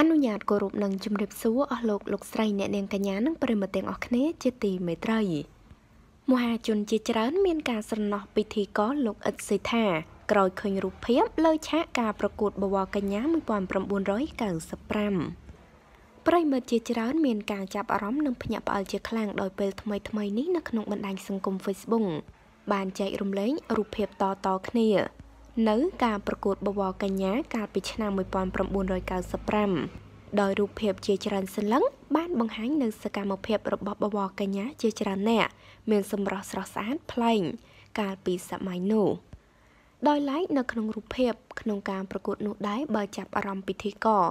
អនុញ្ញាតគោរពនិងជំរាបសួរអស់លោកលោកស្រីអ្នកនាងកញ្ញានិងប្រិមត្តទាំងអស់គ្នាជាទីមេត្រីមហាជនជាច្រើនមានការស្រណោះពិធីករលោកអិតសេថាក្រោយឃើញរូបភាពលើឆាកការប្រកួតបវរកញ្ញា1995ប្រិមត្តជាច្រើនមានការចាប់អារម្មណ៍និងភ្ញាក់ផ្អើលជាខ្លាំងដោយពេលថ្មីថ្មីនេះនៅក្នុងបណ្ដាញសង្គម Facebook បានចែករំលែងរូបភាពតៗគ្នានៅការប្រកួតបវរកញ្ញាកាលពីឆ្នាំ1995ដោយរូបភាពជាច្រើនសន្លឹងបានបង្ហាញនៅសកម្មភាពរបស់បវរកញ្ញាជាច្រើនអ្នកមានសម្រស់ស្រស់ស្អាតប្លែងកាលពីសម័យនោះដោយឡែកនៅក្នុងរូបភាពក្នុងការប្រកួតនោះដែរបើចាប់អារម្មណ៍ពិធីករ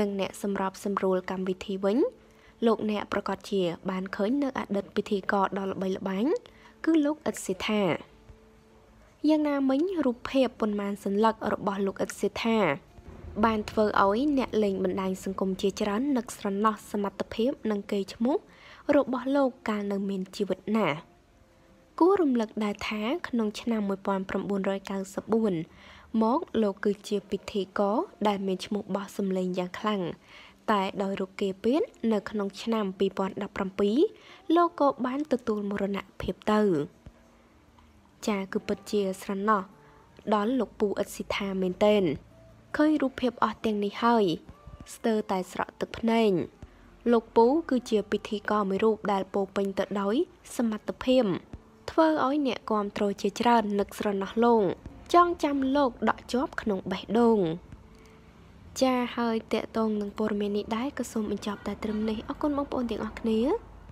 និងអ្នកសម្របសម្រួលកម្មវិធីវិញ លោកអ្នកប្រកាសជាបានឃើញនៅអតីតពិធីករដ៏ល្បីល្បាញគឺលោកអិតសេថាយ៉ាងណាមិញរូបភាពប៉ុន្មានសัญลักษណ៍របស់លោកអិតសេដ្ឋាបានធ្វើឲ្យអ្នកលេងបណ្ដាញសង្គមជាច្រើននឹកស្រណោះសមត្ថភាពនិងកេរ្តិ៍ឈ្មោះរបស់លោកកាលនៅមានជីវិតណាស់គួររំលឹកដែរថាក្នុងឆ្នាំ1994មកលោកគឺជាពិធីករដែលមានឈ្មោះបោះសម្លេងយ៉ាងខ្លាំងតែ ដោយរគាពៀននៅ ក្នុងឆ្នាំ2017លោកក៏បានទទួលមរណភាពទៅ។ចាគឺពិតជាស្រណោះដល់លោកពូអិតស៊ីថាមែនតែនឃើញរូបភាពអស់ទាំងនេះហើយស្ទើរតែស្រក់ទឹកភ្នែកលោកពូគឺជាពិធីករមួយរូបដែលពោពេញទៅដោយ សមត្ថភាពធ្វើឲ្យអ្នកគាំទ្រជាច្រើននឹកស្រណោះលងចង់ចាំលោកដក់ជាប់ក្នុងបេះដូង ចាហើយតកតងនឹងព័ត៌មាននេះដែរក៏សូមបញ្ចប់តែត្រឹមនេះអរគុណបងប្អូនទាំងអស់គ្នា